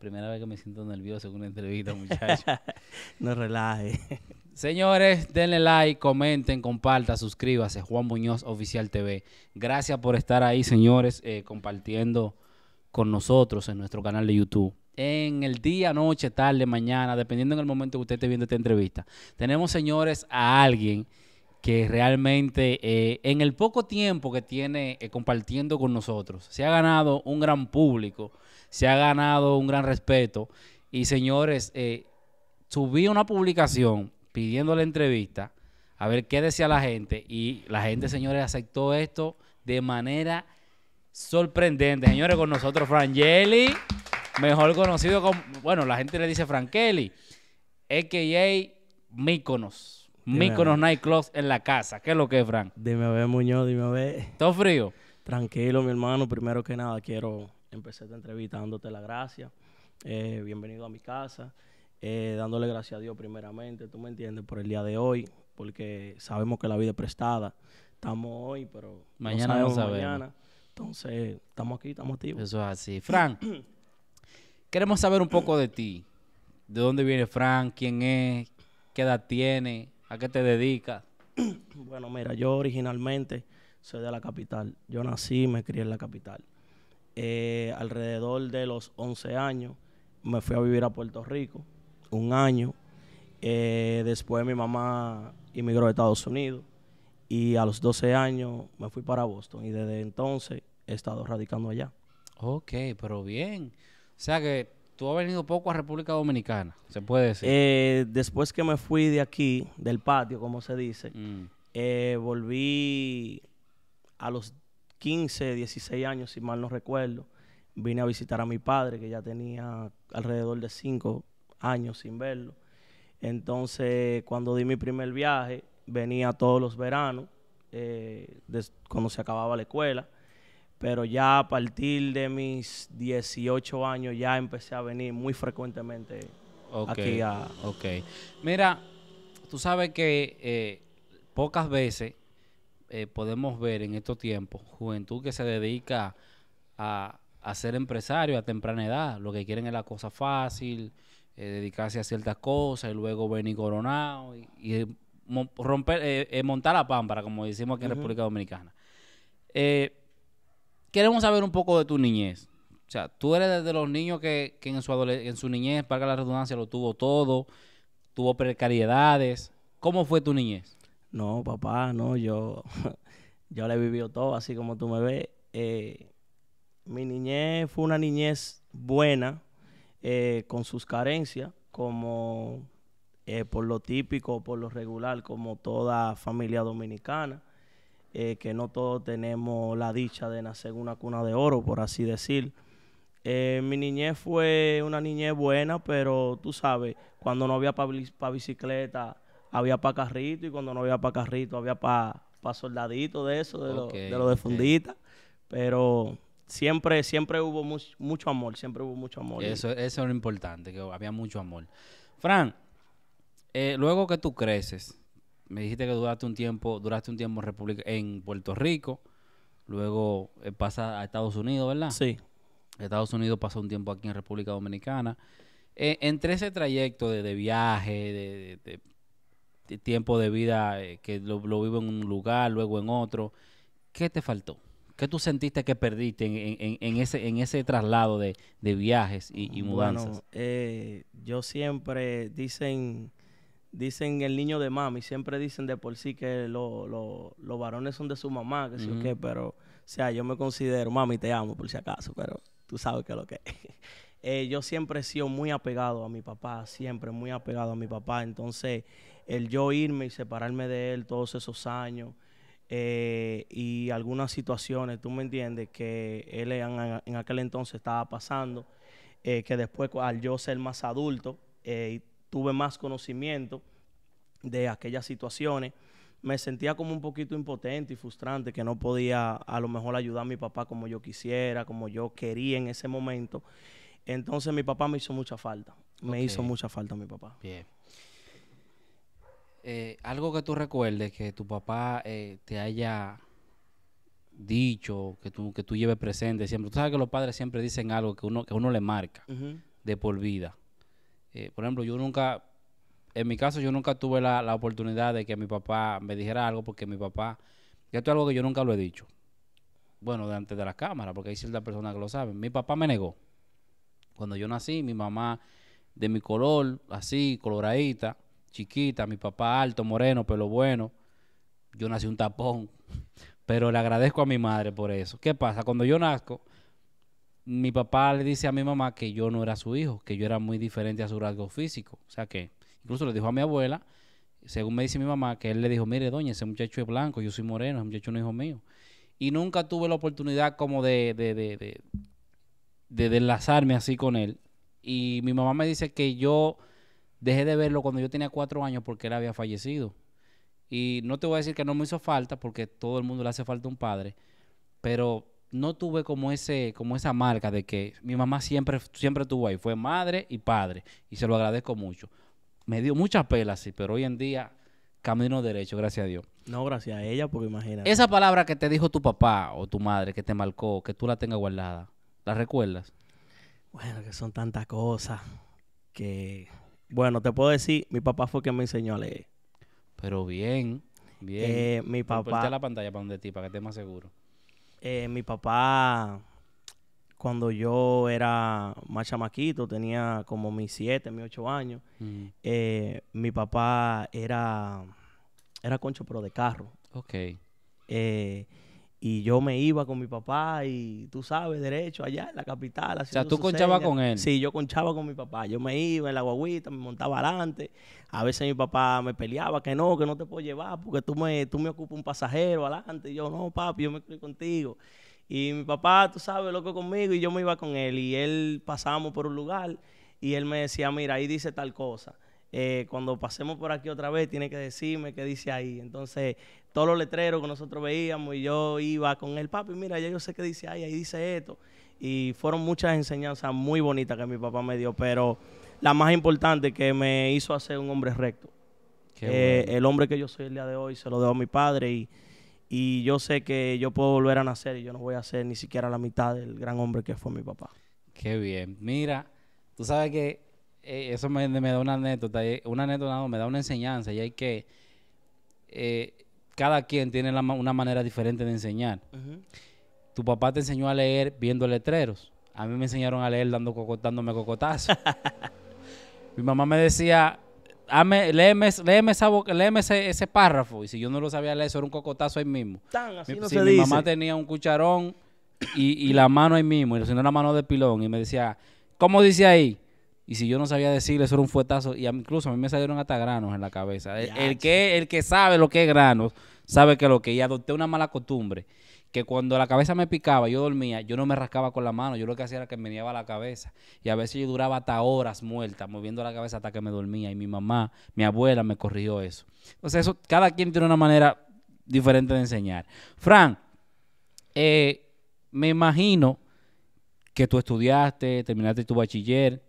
Primera vez que me siento nervioso en una entrevista, muchachos. no relaje. Señores, denle like, comenten, compartan, suscríbanse. Juan Muñoz Oficial TV. Gracias por estar ahí, señores, eh, compartiendo con nosotros en nuestro canal de YouTube. En el día, noche, tarde, mañana, dependiendo en el momento que usted esté viendo esta entrevista. Tenemos, señores, a alguien que realmente eh, en el poco tiempo que tiene eh, compartiendo con nosotros, se ha ganado un gran público se ha ganado un gran respeto. Y señores, eh, subí una publicación pidiendo la entrevista a ver qué decía la gente. Y la gente, señores, aceptó esto de manera sorprendente. Señores, con nosotros Jelly, mejor conocido como, bueno, la gente le dice Frankeli, a.k.a. Míconos. Míconos Nightclubs en la casa. ¿Qué es lo que es, Frank? Dime a ver, Muñoz, dime a ver. ¿Todo frío? Tranquilo, mi hermano. Primero que nada, quiero Empecé esta entrevista dándote la gracia, eh, bienvenido a mi casa, eh, dándole gracias a Dios primeramente, tú me entiendes, por el día de hoy, porque sabemos que la vida es prestada. Estamos hoy, pero mañana no sabemos, Entonces, estamos aquí, estamos activos. Eso es así. Frank, queremos saber un poco de ti. ¿De dónde viene Frank? ¿Quién es? ¿Qué edad tiene? ¿A qué te dedicas? bueno, mira, yo originalmente soy de la capital. Yo nací me crié en la capital. Eh, alrededor de los 11 años, me fui a vivir a Puerto Rico, un año. Eh, después mi mamá Inmigró a Estados Unidos y a los 12 años me fui para Boston y desde entonces he estado radicando allá. Ok, pero bien. O sea que tú has venido poco a República Dominicana, se puede decir. Eh, después que me fui de aquí, del patio, como se dice, mm. volví a los 15, 16 años, si mal no recuerdo, vine a visitar a mi padre, que ya tenía alrededor de 5 años sin verlo. Entonces, cuando di mi primer viaje, venía todos los veranos, eh, cuando se acababa la escuela, pero ya a partir de mis 18 años ya empecé a venir muy frecuentemente aquí a... Ok. Mira, tú sabes que eh, pocas veces eh, podemos ver en estos tiempos juventud que se dedica a, ser empresario a temprana edad. Lo que quieren es la cosa fácil, eh, dedicarse a ciertas cosas y luego venir coronado y, eh, romper, montar la pámpara, como decimos aquí en República Dominicana. queremos saber un poco de tu niñez. O sea, tú eres de los niños que, en, su en su niñez, para la redundancia, lo tuvo todo, tuvo precariedades. ¿Cómo fue tu niñez? no, papá, no, yo, yo le he vivido todo, así como tú me ves. Eh, mi niñez fue una niñez buena, eh, con sus carencias, como eh, por lo típico, por lo regular, como toda familia dominicana, que no todos tenemos la dicha de nacer en una cuna de oro, por así decir. mi niñez fue una niñez buena, pero tú sabes, cuando no había para bicicleta, había para carrito y cuando no había para carrito había para pa soldadito de eso, de, lo, de fundita. Pero siempre, siempre hubo mucho amor, siempre hubo mucho amor. Eso, eso es lo importante, que había mucho amor. Fran, eh, luego que tú creces, me dijiste que duraste un tiempo, duraste un tiempo en, Puerto Rico, luego eh, pasa a Estados Unidos, ¿verdad? Sí. Estados Unidos pasó un tiempo aquí en República Dominicana. Eh, entre ese trayecto de, viaje, de tiempo de vida eh, que lo, vivo en un lugar, luego en otro. ¿Qué te faltó? ¿Qué tú sentiste que perdiste en, ese, en ese traslado de, viajes y, mudanzas? Bueno, eh, yo siempre dicen, dicen el niño de mami, siempre dicen de por sí que los varones son de su mamá, que si o qué, pero, o sea, yo me considero, mami, te amo por si acaso, pero tú sabes que lo que es. Eh, yo siempre he sido muy apegado a mi papá, siempre muy apegado a mi papá. Entonces, el yo irme y separarme de él todos esos años eh, y algunas situaciones, tú me entiendes, que él en, aquel entonces estaba pasando, eh, que después al yo ser más adulto eh, y tuve más conocimiento de aquellas situaciones, me sentía como un poquito impotente y frustrante, que no podía a lo mejor ayudar a mi papá como yo quisiera, como yo quería en ese momento. Entonces mi papá me hizo mucha falta, me hizo mucha falta mi papá. Bien. Eh, algo que tú recuerdes que tu papá eh, te haya dicho, que tú, que tú lleves presente siempre. Tú sabes que los padres siempre dicen algo que uno, que uno le marca de por vida. Eh, por ejemplo, yo nunca, en mi caso, yo nunca tuve la, oportunidad de que mi papá me dijera algo porque mi papá, esto es algo que yo nunca lo he dicho. Bueno, delante de la cámara porque hay ciertas personas que lo saben. Mi papá me negó. Cuando yo nací, mi mamá de mi color, así, coloradita, chiquita, mi papá alto, moreno, pelo bueno. Yo nací un tapón, pero le agradezco a mi madre por eso. ¿Qué pasa? Cuando yo nazco, mi papá le dice a mi mamá que yo no era su hijo, que yo era muy diferente a su rasgo físico. O sea que, incluso le dijo a mi abuela, según me dice mi mamá, que él le dijo, mire, doña, ese muchacho es blanco, yo soy moreno, ese muchacho no es hijo mío. Y nunca tuve la oportunidad como de, de, de, de de así con él. Y mi mamá me dice que yo dejé de verlo cuando yo tenía cuatro años porque él había fallecido. Y no te voy a decir que no me hizo falta, porque todo el mundo le hace falta un padre, pero no tuve como ese, como esa marca de que mi mamá siempre, siempre estuvo ahí. Fue madre y padre. Y se lo agradezco mucho. Me dio muchas pelas, sí, pero hoy en día, camino derecho, gracias a Dios. No, gracias a ella, porque imagínate. Esa palabra que te dijo tu papá o tu madre, que te marcó, que tú la tengas guardada, ¿la recuerdas? Bueno, que son tantas cosas que bueno, te puedo decir, mi papá fue quien me enseñó a leer. Pero bien, bien. Eh, mi pues papá. la pantalla para donde ti, para que estés más seguro. Eh, mi papá, cuando yo era más chamaquito, tenía como mis siete, mis ocho años, eh, mi papá era, era concho, pero de carro. Ok. Eh, y yo me iba con mi papá y tú sabes, derecho, allá en la capital. O sea, tú conchabas con él. Sí, yo conchaba con mi papá. Yo me iba en la guaguita, me montaba adelante. A veces mi papá me peleaba que no, que no te puedo llevar porque tú me, tú me ocupas un pasajero adelante. Y yo, no, papi, yo me estoy contigo. Y mi papá, tú sabes, loco conmigo y yo me iba con él. Y él pasamos por un lugar y él me decía, mira, ahí dice tal cosa eh, cuando pasemos por aquí otra vez, tiene que decirme qué dice ahí. Entonces, todos los letreros que nosotros veíamos y yo iba con el papi, mira, ya yo sé qué dice ahí, ahí dice esto. Y fueron muchas enseñanzas muy bonitas que mi papá me dio, pero la más importante que me hizo hacer un hombre recto. Eh, el hombre que yo soy el día de hoy se lo dejo a mi padre y, y yo sé que yo puedo volver a nacer y yo no voy a ser ni siquiera la mitad del gran hombre que fue mi papá. Qué bien. Mira, tú sabes que eh, eso me, da una anécdota, una anécdota me da una enseñanza y hay que eh, cada quien tiene una manera diferente de enseñar. Tu papá te enseñó a leer viendo letreros. A mí me enseñaron a leer Dándome cocotazo Mi mamá me decía, léeme, léeme, ese, párrafo. Y si yo no lo sabía leer, eso era un cocotazo ahí mismo. si mi mamá tenía un cucharón y, la mano ahí mismo, y si la mano de pilón, y me decía, ¿cómo dice ahí? Y si yo no sabía decirle, eso era un fuetazo. Y incluso a mí me salieron hasta granos en la cabeza. El, que, el que sabe lo que es granos, sabe que lo que. Y adopté una mala costumbre. Que cuando la cabeza me picaba, yo dormía, yo no me rascaba con la mano. Yo lo que hacía era que me niaba la cabeza. Y a veces yo duraba hasta horas muerta, moviendo la cabeza hasta que me dormía. Y mi mamá, mi abuela me corrigió eso. Entonces, eso, cada quien tiene una manera diferente de enseñar. Fran, eh, me imagino que tú estudiaste, terminaste tu bachiller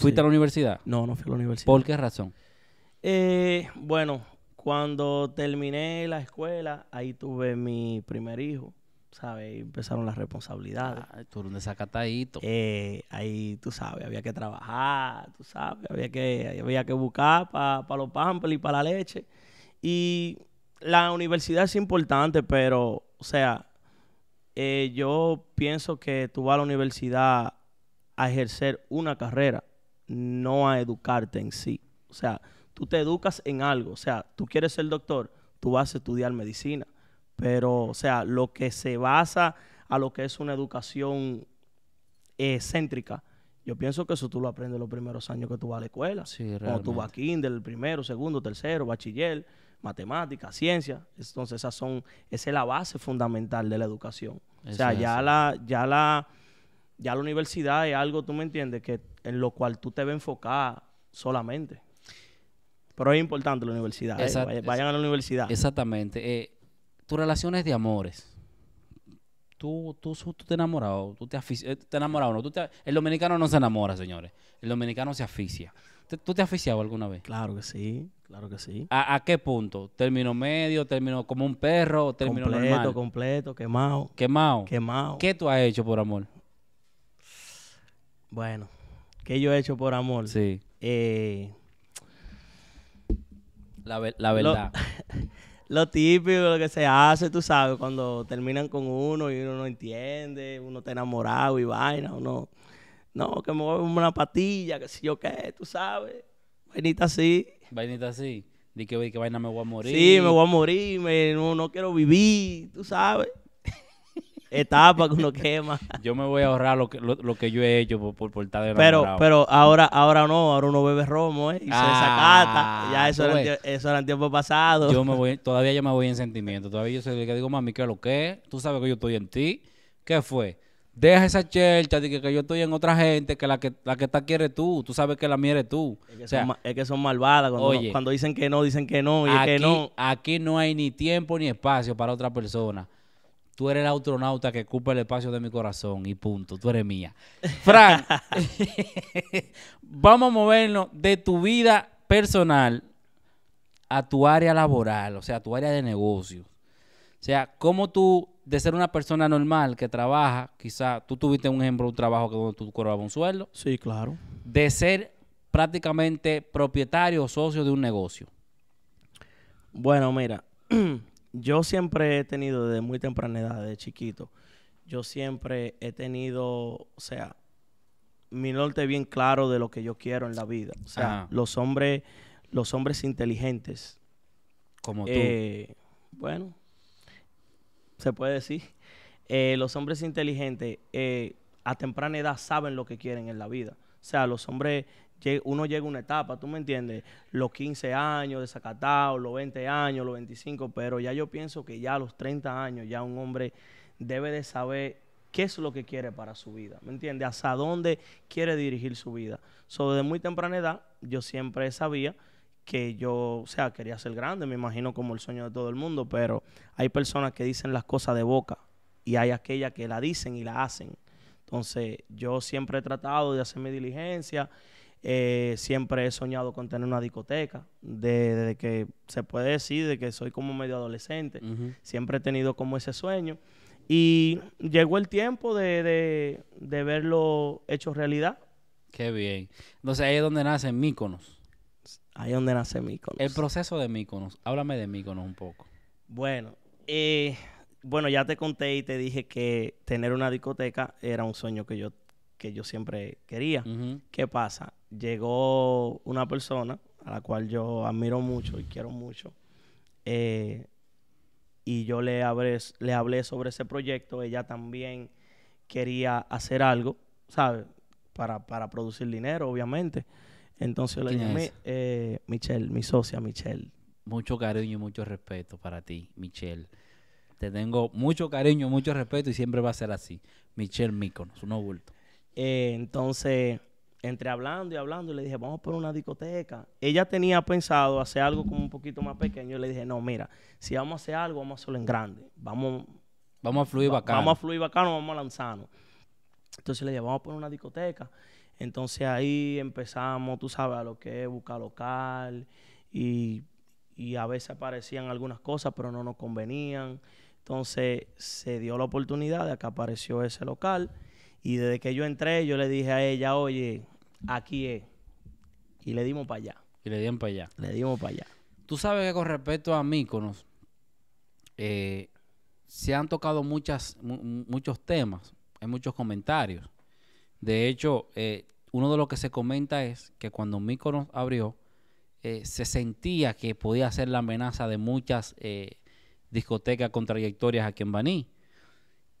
¿Fuiste a la universidad? No, no fui a la universidad. ¿Por qué razón? Eh, bueno, cuando terminé la escuela, ahí tuve mi primer hijo, ¿sabes? Empezaron las responsabilidades. Ah, tú eres un desacatadito. Eh, ahí, tú sabes, había que trabajar, tú sabes, había que, había que buscar para los pampers y para la leche. Y la universidad es importante, pero, o sea, eh, yo pienso que tú vas a la universidad a ejercer una carrera, no a educarte en sí. O sea, tú te educas en algo. O sea, tú quieres ser doctor, tú vas a estudiar medicina. Pero, o sea, lo que se basa a lo que es una educación eh, céntrica, yo pienso que eso tú lo aprendes los primeros años que tú vas a la escuela. Sí, tú vas a kinder, primero, segundo, tercero, bachiller, matemáticas, ciencia. Entonces, esas son, esa es la base fundamental de la educación. o sea, ya la, ya la ya la universidad es algo, tú me entiendes, que en lo cual tú te ve enfocar solamente. Pero es importante la universidad. Eh, vayan a la universidad. Exactamente. Eh, tus relaciones de amores. Tú, tú, te enamorado, tú te, eh, enamorado, no, el dominicano no se enamora, señores. El dominicano se asfixia. ¿Tú te has asfixiado alguna vez? Claro que sí, claro que sí. ¿A, qué punto? ¿Término medio, término como un perro, término completo, Completo, completo, quemado. ¿Quemado? Quemado. ¿Qué tú has hecho por amor? Bueno, ¿qué yo he hecho por amor? Sí. Eh, la, la, verdad. Lo, típico, lo que se hace, tú sabes, cuando terminan con uno y uno no entiende, uno está enamorado y vaina, uno, no, que me voy a una patilla, que si yo qué, tú sabes, vainita así. Vainita así. Di que, que vaina me voy a morir. Sí, me voy a morir, me, no, no quiero vivir, tú sabes etapa que uno quema. Yo me voy a ahorrar lo que, lo, que yo he hecho por, por, Pero, pero ahora, ahora no, ahora uno bebe romo, ¿eh? Y se desacata. Ah, ya eso era, eso era en tiempo pasado. Yo me voy, todavía yo me voy en sentimiento. Todavía yo soy que digo, mami, ¿qué es lo que Tú sabes que yo estoy en ti. ¿Qué fue? Deja esa chelcha de que, yo estoy en otra gente, que la que la que está aquí eres tú, tú sabes que la mía tú. Es que, son, malvadas, cuando, dicen que no, dicen que no, que no. Aquí no hay ni tiempo ni espacio para otra persona tú eres el astronauta que ocupa el espacio de mi corazón y punto, tú eres mía. Fran, vamos a movernos de tu vida personal a tu área laboral, o sea, tu área de negocio. O sea, cómo tú, de ser una persona normal que trabaja, quizá tú tuviste un ejemplo, un trabajo que donde tú cobrabas un sueldo. Sí, claro. De ser prácticamente propietario o socio de un negocio. Bueno, mira, yo siempre he tenido desde muy temprana edad, desde chiquito, yo siempre he tenido, o sea, mi norte bien claro de lo que yo quiero en la vida. O sea, los hombres, los hombres inteligentes. Como tú. Eh, bueno, se puede decir. Eh, los hombres inteligentes eh, a temprana edad saben lo que quieren en la vida. O sea, los hombres uno llega a una etapa, tú me entiendes, los 15 años desacatados, los 20 años, los 25, pero ya yo pienso que ya a los 30 años ya un hombre debe de saber qué es lo que quiere para su vida, ¿me entiendes? Hasta dónde quiere dirigir su vida. Sobre desde muy temprana edad yo siempre sabía que yo, o sea, quería ser grande, me imagino como el sueño de todo el mundo, pero hay personas que dicen las cosas de boca y hay aquellas que la dicen y la hacen. Entonces, yo siempre he tratado de hacer mi diligencia, eh, siempre he soñado con tener una discoteca, desde que se puede decir, de que soy como medio adolescente. Siempre he tenido como ese sueño. Y llegó el tiempo de, verlo hecho realidad. Qué bien. Entonces ahí es donde nacen Míconos. Ahí es donde nace Míconos. El proceso de Míconos. Háblame de Míconos un poco. Bueno, eh, bueno, ya te conté y te dije que tener una discoteca era un sueño que yo, que yo siempre quería. ¿Qué pasa? llegó una persona a la cual yo admiro mucho y quiero mucho. Eh, y yo le hablé, le hablé sobre ese proyecto. Ella también quería hacer algo, ¿sabes? Para, producir dinero, obviamente. Entonces le dije, eh, Michelle, mi socia Michelle. Mucho cariño y mucho respeto para ti, Michelle. Te tengo mucho cariño, mucho respeto y siempre va a ser así. Michelle Míconos, no bulto. Eh, entonces entre hablando y hablando, le dije, vamos por una discoteca. Ella tenía pensado hacer algo como un poquito más pequeño. le dije, no, mira, si vamos a hacer algo, vamos a hacerlo en grande. Vamos, vamos a fluir bacano. Vamos a fluir bacano, vamos a lanzarnos. Entonces le dije, vamos por una discoteca. Entonces ahí empezamos, tú sabes, a lo que es buscar local. Y, y a veces aparecían algunas cosas, pero no nos convenían. Entonces se dio la oportunidad de que apareció ese local y desde que yo entré, yo le dije a ella, oye, aquí es. Y le dimos para allá. Y le dimos para allá. Le dimos para allá. Tú sabes que con respecto a Míconos, eh, se han tocado muchas, muchos temas, hay muchos comentarios. De hecho, eh, uno de los que se comenta es que cuando Míconos abrió, eh, se sentía que podía ser la amenaza de muchas eh, discotecas con trayectorias aquí en Baní.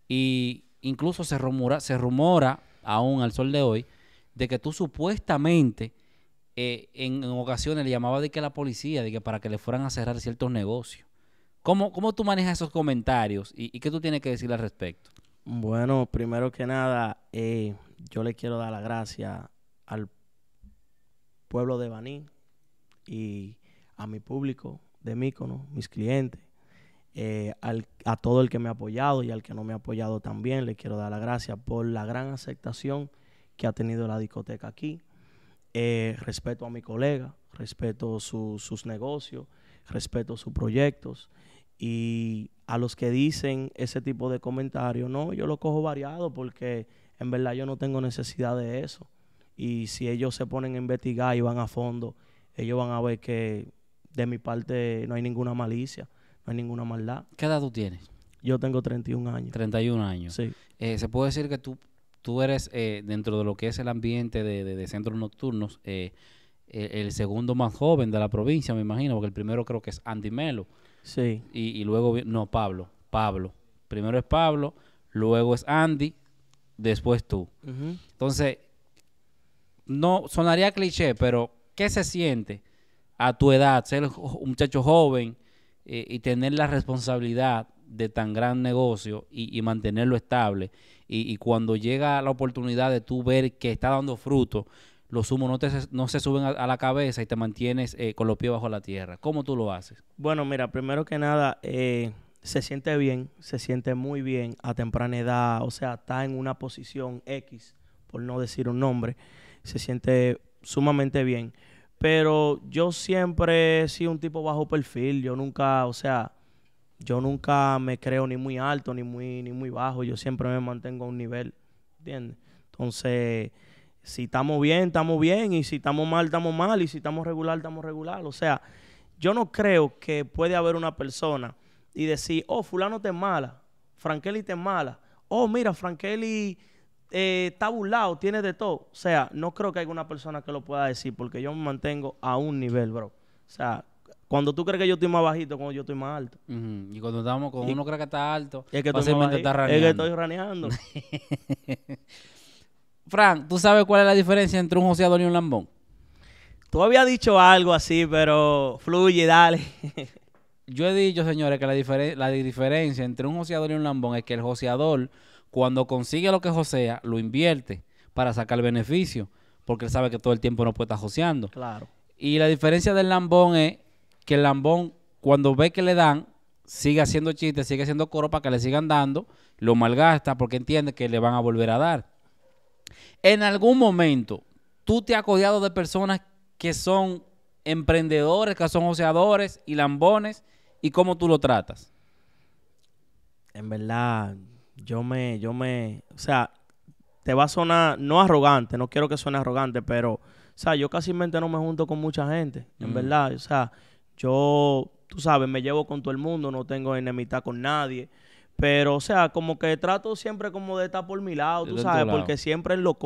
Y incluso se rumora, se rumora aún al sol de hoy, de que tú supuestamente eh, en, ocasiones le llamaba de que la policía, de para que le fueran a cerrar ciertos negocios. ¿Cómo, cómo tú manejas esos comentarios y, qué tú tienes que decir al respecto? Bueno, primero que nada, eh, yo le quiero dar las gracias al pueblo de Baní y a mi público de Mícono, mis clientes, eh, a todo el que me ha apoyado y al que no me ha apoyado también. Le quiero dar las gracias por la gran aceptación que ha tenido la discoteca aquí. Eh, respeto a mi colega, respeto sus negocios, respeto sus proyectos. Y a los que dicen ese tipo de comentarios, no, yo lo cojo variado porque en verdad yo no tengo necesidad de eso. Y si ellos se ponen a investigar y van a fondo, ellos van a ver que de mi parte no hay ninguna malicia no hay ninguna maldad. ¿Qué edad tú tienes? Yo tengo 31 años. 31 años. Sí. Eh, ¿Se puede decir que tú, tú eres, eh, dentro de lo que es el ambiente de, de, centros nocturnos, eh, e, el, segundo más joven de la provincia, me imagino, porque el primero creo que es Andy Melo. Sí. Y, luego, no, Pablo. Pablo. Primero es Pablo, luego es Andy, después tú. Entonces, no sonaría cliché, pero ¿qué se siente a tu edad ser un muchacho joven? Eh, y tener la responsabilidad de tan gran negocio y, mantenerlo estable. Y, cuando llega la oportunidad de tú ver que está dando fruto, los humos no, no se suben a, la cabeza y te mantienes eh, con los pies bajo la tierra. ¿Cómo tú lo haces? Bueno, mira, primero que nada, eh, se siente bien, se siente muy bien a temprana edad, o sea, está en una posición X, por no decir un nombre, se siente sumamente bien. Pero yo siempre he sido un tipo bajo perfil. Yo nunca, o sea, yo nunca me creo ni muy alto ni muy, ni muy bajo. Yo siempre me mantengo a un nivel. ¿Entiendes? Entonces, si estamos bien, estamos bien. Y si estamos mal, estamos mal. Y si estamos regular, estamos regular. O sea, yo no creo que puede haber una persona y decir, oh, fulano te es mala. Frankeli te es mala. Oh, mira, Frankeli eh, burlado, tiene de todo. O sea, no creo que haya una persona que lo pueda decir porque yo me mantengo a un nivel, bro. O sea, cuando tú crees que yo estoy más bajito, cuando yo estoy más alto. Y cuando estamos con uno cree que está alto, es fácilmente está raneando. Es que estoy raneando. Fran, ¿tú sabes cuál es la diferencia entre un joseador y un lambón? Tú habías dicho algo así, pero fluye, dale. yo he dicho, señores, que la, la diferencia entre un joseador y un lambón es que el joseador cuando consigue lo que josea, lo invierte para sacar beneficio, porque él sabe que todo el tiempo no puede estar joseando. Claro. Y la diferencia del lambón es que el lambón, cuando ve que le dan, sigue haciendo chistes, sigue haciendo coro para que le sigan dando, lo malgasta porque entiende que le van a volver a dar. En algún momento, tú te has codiado de personas que son emprendedores, que son joseadores y lambones, y cómo tú lo tratas. En verdad, yo me, yo me, o sea, te va a sonar, no arrogante, no quiero que suene arrogante, pero, o sea, yo casi no me junto con mucha gente, en verdad, o sea, yo, tú sabes, me llevo con todo el mundo, no tengo enemistad con nadie, pero, o sea, como que trato siempre como de estar por mi lado, tú sabes, porque siempre en los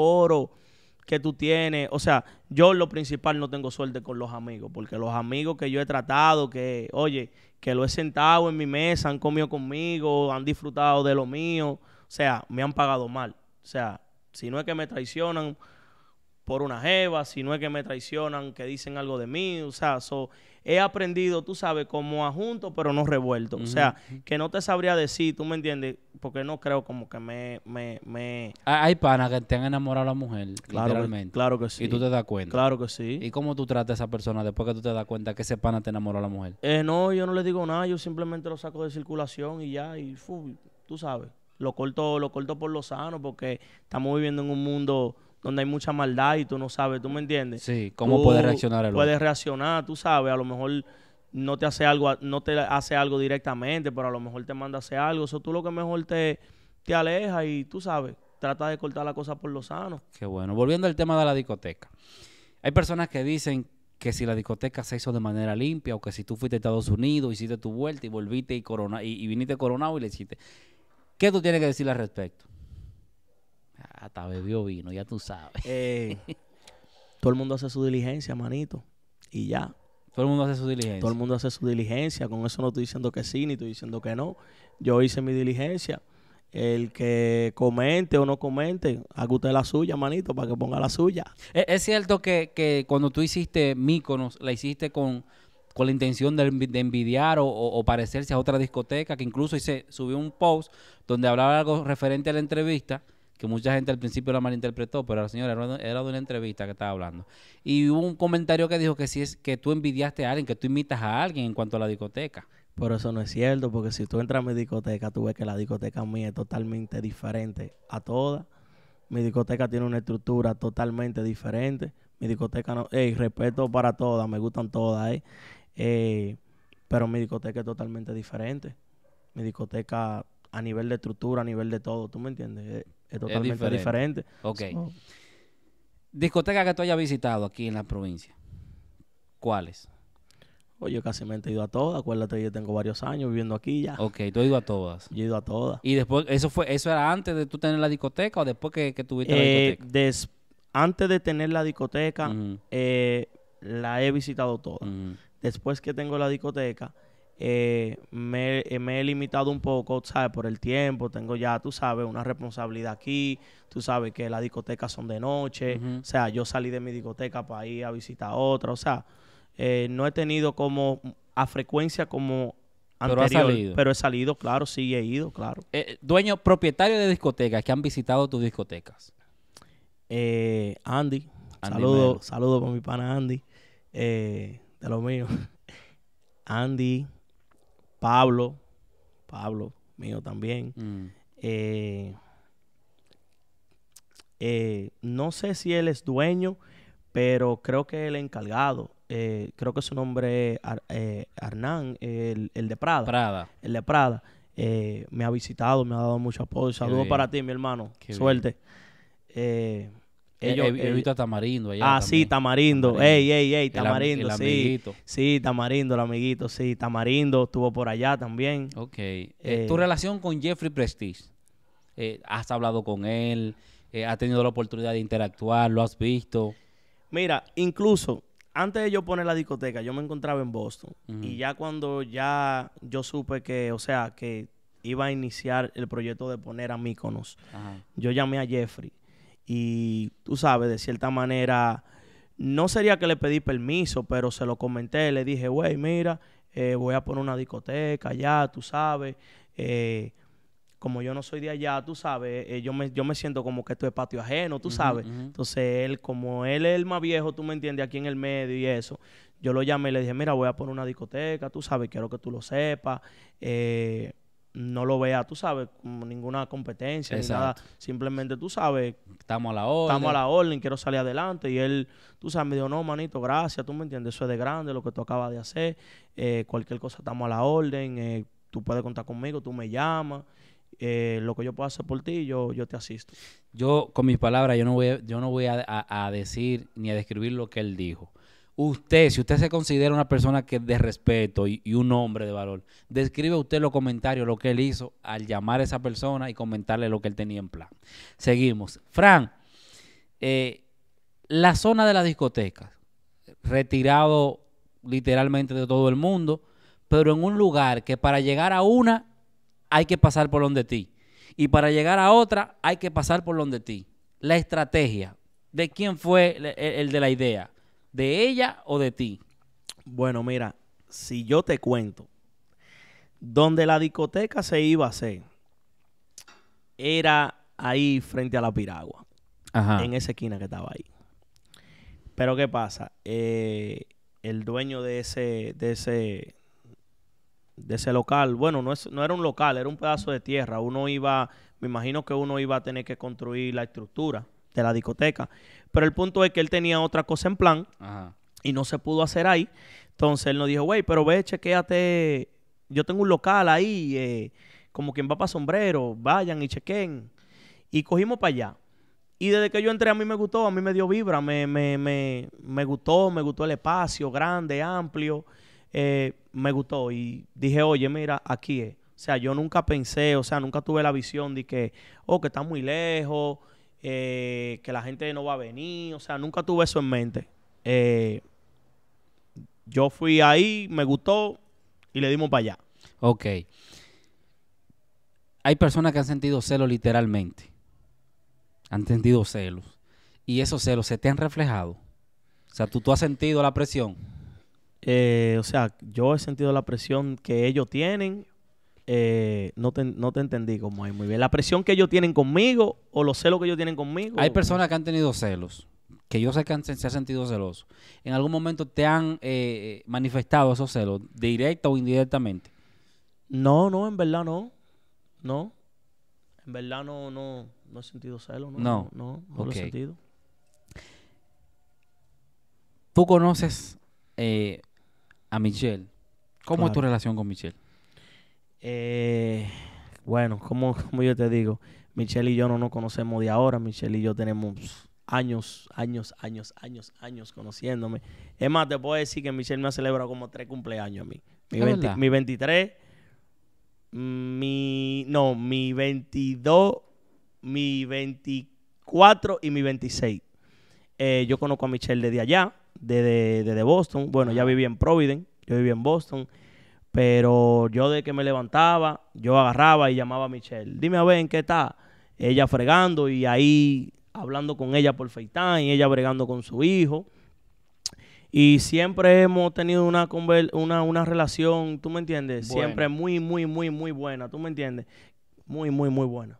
que tú tienes. O sea, yo lo principal no tengo suerte con los amigos, porque los amigos que yo he tratado, que, oye, que lo he sentado en mi mesa, han comido conmigo, han disfrutado de lo mío, o sea, me han pagado mal. O sea, si no es que me traicionan por una jeva, si no es que me traicionan, que dicen algo de mí, o sea, so, he aprendido, tú sabes, como a junto, pero no revuelto. O sea, que no te sabría decir, tú me entiendes, porque no creo como que me... me, me... Hay panas que te han enamorado a la mujer, literalmente. claro que sí. Y tú te das cuenta. Claro que sí. ¿Y cómo tú tratas a esa persona después que tú te das cuenta que ese pana te enamoró a la mujer? Eh, no, yo no le digo nada, yo simplemente lo saco de circulación y ya, y fu, tú sabes. Lo corto, lo corto por lo sano porque estamos viviendo en un mundo donde hay mucha maldad y tú no sabes, ¿tú me entiendes? Sí, ¿cómo puede puedes reaccionar? El puedes reaccionar, tú sabes, a lo mejor no te hace algo, no te hace algo directamente, pero a lo mejor te manda a hacer algo. Eso tú lo que mejor te, te aleja y tú sabes, trata de cortar la cosa por lo sano. Qué bueno. Volviendo al tema de la discoteca. Hay personas que dicen que si la discoteca se hizo de manera limpia o que si tú fuiste a Estados Unidos, hiciste tu vuelta y volviste y, corona, y, viniste coronado y le hiciste. ¿Qué tú tienes que decir al respecto? hasta bebió vino, ya tú sabes. Eh, todo el mundo hace su diligencia, manito. Y ya. Todo el mundo hace su diligencia. Todo el mundo hace su diligencia. Con eso no estoy diciendo que sí, ni estoy diciendo que no. Yo hice mi diligencia. El que comente o no comente, haga usted la suya, manito, para que ponga la suya. Es, cierto que, que, cuando tú hiciste Míconos, la hiciste con, con la intención de, envidiar o, parecerse a otra discoteca, que incluso hice, subió un post donde hablaba algo referente a la entrevista que mucha gente al principio la malinterpretó, pero la señora era, de una entrevista que estaba hablando. Y hubo un comentario que dijo que si es que tú envidiaste a alguien, que tú imitas a alguien en cuanto a la discoteca. Pero eso no es cierto, porque si tú entras a mi discoteca, tú ves que la discoteca mía es totalmente diferente a todas. Mi discoteca tiene una estructura totalmente diferente. Mi discoteca no. es respeto para todas, me gustan todas, eh. eh, pero mi discoteca es totalmente diferente. Mi discoteca a nivel de estructura, a nivel de todo, ¿tú me entiendes? Eh, es totalmente diferente. Ok. Discoteca que tú hayas visitado aquí en la provincia. ¿Cuáles? Oye, yo casi me he ido a todas. Acuérdate, yo tengo varios años viviendo aquí ya. Ok, tú has ido a todas. Yo he ido a todas. ¿Y después, eso fue, eso era antes de tú tener la discoteca o después que, tuviste la eh, discoteca? antes de tener la discoteca, eh, la he visitado todas. Después que tengo la discoteca, eh, eh, me, he limitado un poco, ¿sabes? Por el tiempo, tengo ya, tú sabes, una responsabilidad aquí, tú sabes que las discotecas son de noche, o sea, yo salí de mi discoteca para ir a visitar otra, o sea, eh, no he tenido como a frecuencia como anterior, pero, salido. pero he salido, claro, sí, he ido, claro. dueño, propietario de discotecas que han visitado tus discotecas. Andy, saludo, saludo por mi pana Andy, de lo mío. Andy, Pablo, Pablo, mío también. Mm. Eh, eh, no sé si él es dueño, pero creo que el encargado, eh, creo que su nombre es Hernán, el, de Prada. Prada. El de Prada. me ha visitado, me ha dado mucho apoyo. Saludos para ti, mi hermano. Qué Suerte. Ellos, he eh, a Tamarindo allá. Ah, sí, Tamarindo. Ey, ey, ey, Tamarindo, el, el sí. Amiguito. Sí, Tamarindo, el amiguito, sí. Tamarindo estuvo por allá también. Ok. Eh, eh, ¿Tu relación con Jeffrey Prestige? ¿Has hablado con él? ¿Has tenido la oportunidad de interactuar? ¿Lo has visto? Mira, incluso antes de yo poner la discoteca, yo me encontraba en Boston. Y ya cuando ya yo supe que, o sea, que iba a iniciar el proyecto de poner a Míconos, yo llamé a Jeffrey y tú sabes, de cierta manera, no sería que le pedí permiso, pero se lo comenté, le dije, güey, mira, eh, voy a poner una discoteca allá, tú sabes, eh, como yo no soy de allá, tú sabes, eh, yo, me, yo me siento como que esto es patio ajeno, tú sabes. Entonces él, como él es el más viejo, tú me entiendes, aquí en el medio y eso, yo lo llamé y le dije, mira, voy a poner una discoteca, tú sabes, quiero que tú lo sepas. Eh, no lo vea, tú sabes, ninguna competencia ni nada. Simplemente tú sabes. Estamos a la orden. Estamos a la orden, quiero salir adelante. Y él, tú sabes, me dijo, no, manito, gracias, tú me entiendes, eso es de grande lo que tú acabas de hacer. Eh, cualquier cosa, estamos a la orden. Eh, tú puedes contar conmigo, tú me llamas. Eh, lo que yo pueda hacer por ti, yo, yo te asisto. Yo, con mis palabras, yo no voy, yo no voy a decir ni a describir lo que él dijo Usted, si usted se considera una persona que de respeto y, un hombre de valor, describe usted los comentarios, lo que él hizo al llamar a esa persona y comentarle lo que él tenía en plan. Seguimos. Fran, eh, la zona de las discotecas, retirado literalmente de todo el mundo, pero en un lugar que para llegar a una hay que pasar por donde ti y para llegar a otra hay que pasar por donde ti. La estrategia de quién fue el de la idea ¿De ella o de ti? Bueno, mira, si yo te cuento, donde la discoteca se iba a hacer, era ahí frente a la piragua, Ajá. en esa esquina que estaba ahí. Pero ¿qué pasa? Eh, el dueño de ese, de ese, de ese local, bueno, no, es, no era un local, era un pedazo de tierra. Uno iba, me imagino que uno iba a tener que construir la estructura de la discoteca. Pero el punto es que él tenía otra cosa en plan y no se pudo hacer ahí. Entonces él nos dijo, güey, pero ve, chequéate. Yo tengo un local ahí, eh, como quien va para sombrero, vayan y chequen. Y cogimos para allá. Y desde que yo entré, a mí me gustó, a mí me dio vibra, me, me, me, me gustó, me gustó el espacio grande, amplio, eh, me gustó. Y dije, oye, mira, aquí es. O sea, yo nunca pensé, o sea, nunca tuve la visión de que, oh, que está muy lejos, eh, que la gente no va a venir, o sea, nunca tuve eso en mente. Eh, yo fui ahí, me gustó y le dimos para allá. Ok. Hay personas que han sentido celos literalmente. Han sentido celos. Y esos celos se te han reflejado. O sea, tú, tú has sentido la presión. Eh, o sea, yo he sentido la presión que ellos tienen eh, no, te, entendí como ahí muy bien. ¿La presión que ellos tienen conmigo o los celos que ellos tienen conmigo? Hay personas que han tenido celos, que yo sé que se han sentido celosos. ¿En algún momento te han eh, eh, manifestado esos celos, directa o indirectamente? No, no, en verdad no. No. En verdad no, no, he sentido celos. No, no, no, lo he sentido. Tú conoces a Michelle. ¿Cómo es tu relación con Michelle? Eh, bueno, como, como yo te digo, Michelle y yo no nos conocemos de ahora. Michelle y yo tenemos años, años, años, años, años conociéndome. Es más, te puedo decir que Michelle me ha celebrado como tres cumpleaños a mí. Mi, 23, mi. No, mi 22, mi 24 y mi 26. Eh, yo conozco a Michelle desde allá, desde, Boston. Bueno, ya viví en Providence, yo viví en Boston. Pero yo de que me levantaba, yo agarraba y llamaba a Michelle. Dime a ver en qué está. Ella fregando y ahí hablando con ella por y ella bregando con su hijo. Y siempre hemos tenido una, una, una relación, ¿tú me entiendes? Siempre muy, muy, muy, muy buena, ¿tú me entiendes? Muy, muy, muy buena.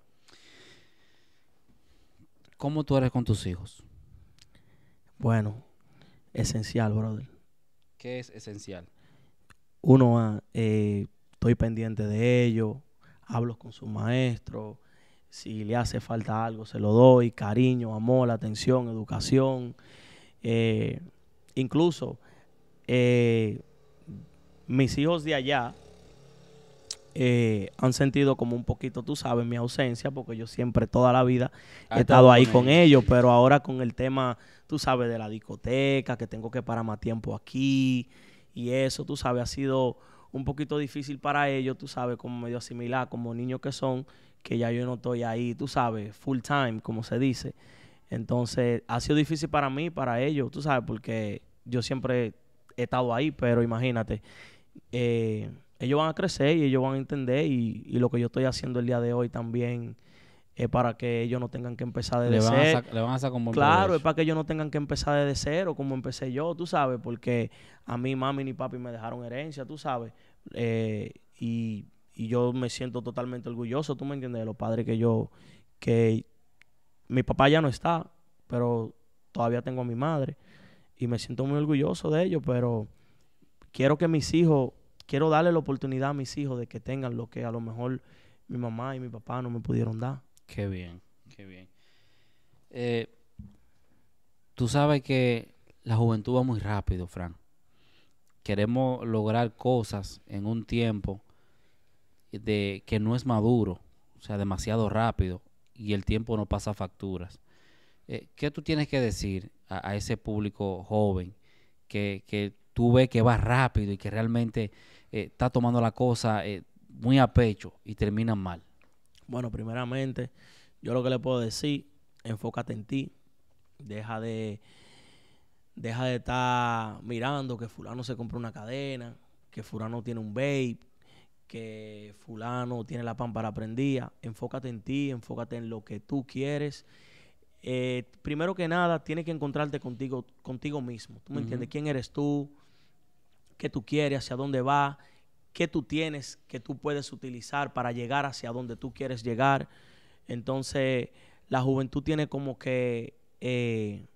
¿Cómo tú eres con tus hijos? Bueno, esencial, brother. ¿Qué es esencial? uno eh, estoy pendiente de ellos, hablo con su maestro, si le hace falta algo se lo doy, cariño, amor, atención, educación. Eh, incluso eh, mis hijos de allá han sentido como un poquito, tú sabes, mi ausencia, porque yo siempre toda la vida he ah, estado ahí con ellos. ellos, pero ahora con el tema, tú sabes, de la discoteca, que tengo que parar más tiempo aquí y eso, tú sabes, ha sido un poquito difícil para ellos, tú sabes, como medio asimilar, como niños que son, que ya yo no estoy ahí, tú sabes, full time, como se dice. Entonces, ha sido difícil para mí, para ellos, tú sabes, porque yo siempre he estado ahí, pero imagínate, eh, ellos van a crecer y ellos van a entender y, y lo que yo estoy haciendo el día de hoy también es para que ellos no tengan que empezar desde cero. le van a sacar Claro, es para que ellos no tengan que empezar desde cero, como empecé yo, tú sabes, porque a mí mami ni papi me dejaron herencia, tú sabes. Eh, y, y, yo me siento totalmente orgulloso, tú me entiendes, de los padres que yo, que mi papá ya no está, pero todavía tengo a mi madre. Y me siento muy orgulloso de ellos, pero quiero que mis hijos, quiero darle la oportunidad a mis hijos de que tengan lo que a lo mejor mi mamá y mi papá no me pudieron dar. Qué bien, qué bien. Eh, tú sabes que la juventud va muy rápido, Fran. Queremos lograr cosas en un tiempo de que no es maduro, o sea, demasiado rápido, y el tiempo no pasa facturas. Eh, ¿Qué tú tienes que decir a, ese público joven que, que, tú ves que va rápido y que realmente eh, está tomando la cosa muy a pecho y termina mal? Bueno, primeramente, yo lo que le puedo decir, enfócate en ti. Deja de deja de estar mirando que fulano se compró una cadena, que fulano tiene un vape, que fulano tiene la pámpara prendida. Enfócate en ti, enfócate en lo que tú quieres. Eh, primero que nada, tienes que encontrarte contigo, contigo mismo. ¿Tú me entiendes? ¿Quién eres tú? ¿Qué tú quieres? ¿Hacia dónde vas? que tú tienes que tú puedes utilizar para llegar hacia donde tú quieres llegar. Entonces, la juventud tiene como que eh,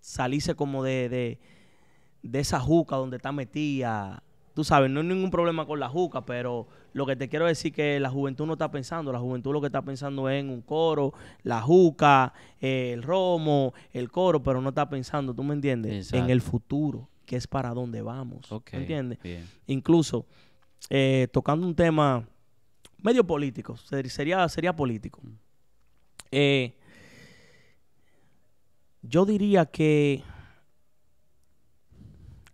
salirse como de, de, esa juca donde está metida. Tú sabes, no hay ningún problema con la juca, pero lo que te quiero decir que la juventud no está pensando. La juventud lo que está pensando es en un coro, la juca, eh, el romo, el coro, pero no está pensando, ¿tú me entiendes? En el futuro, que es para dónde vamos. me ¿Entiendes? Bien. Incluso eh, tocando un tema medio político, sería, sería político. Eh, yo diría que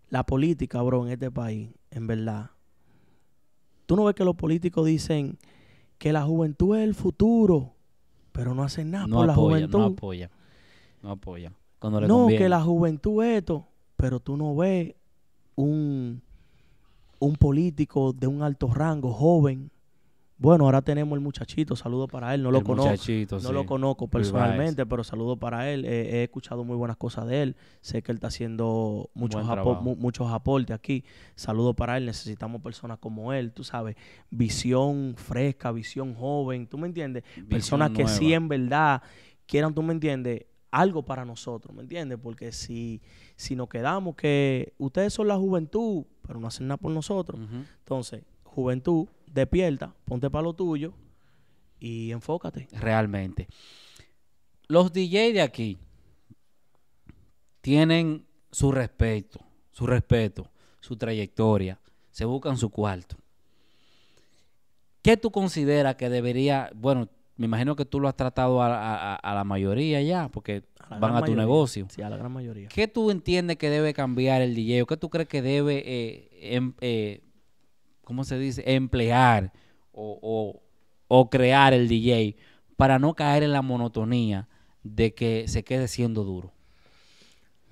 la política, bro, en este país, en verdad, tú no ves que los políticos dicen que la juventud es el futuro, pero no hacen nada por la juventud. No apoya, no apoya. no, que la juventud es esto, pero tú no ves un un político de un alto rango, joven. Bueno, ahora tenemos el muchachito, saludo para él, no lo conozco. No lo conozco personalmente, pero saludo para él. he escuchado muy buenas cosas de él. Sé que él está haciendo muchos, muchos aportes aquí. Saludo para él. Necesitamos personas como él, tú sabes, visión fresca, visión joven, ¿tú me entiendes? personas que sí en verdad quieran, ¿tú me entiendes? algo para nosotros, ¿me entiendes? Porque si, si nos quedamos que ustedes son la juventud, pero no hacen nada por nosotros, entonces, juventud, despierta, ponte para lo tuyo y enfócate. Realmente. Los DJ de aquí tienen su respeto, su respeto, su trayectoria, se buscan su cuarto. ¿Qué tú consideras que debería, bueno, me imagino que tú lo has tratado a, la mayoría ya, porque van a tu negocio. Sí, a la gran mayoría. ¿Qué tú entiendes que debe cambiar el DJ? o ¿Qué tú crees que debe, eh, em, eh, ¿cómo se dice?, emplear o, crear el DJ para no caer en la monotonía de que se quede siendo duro.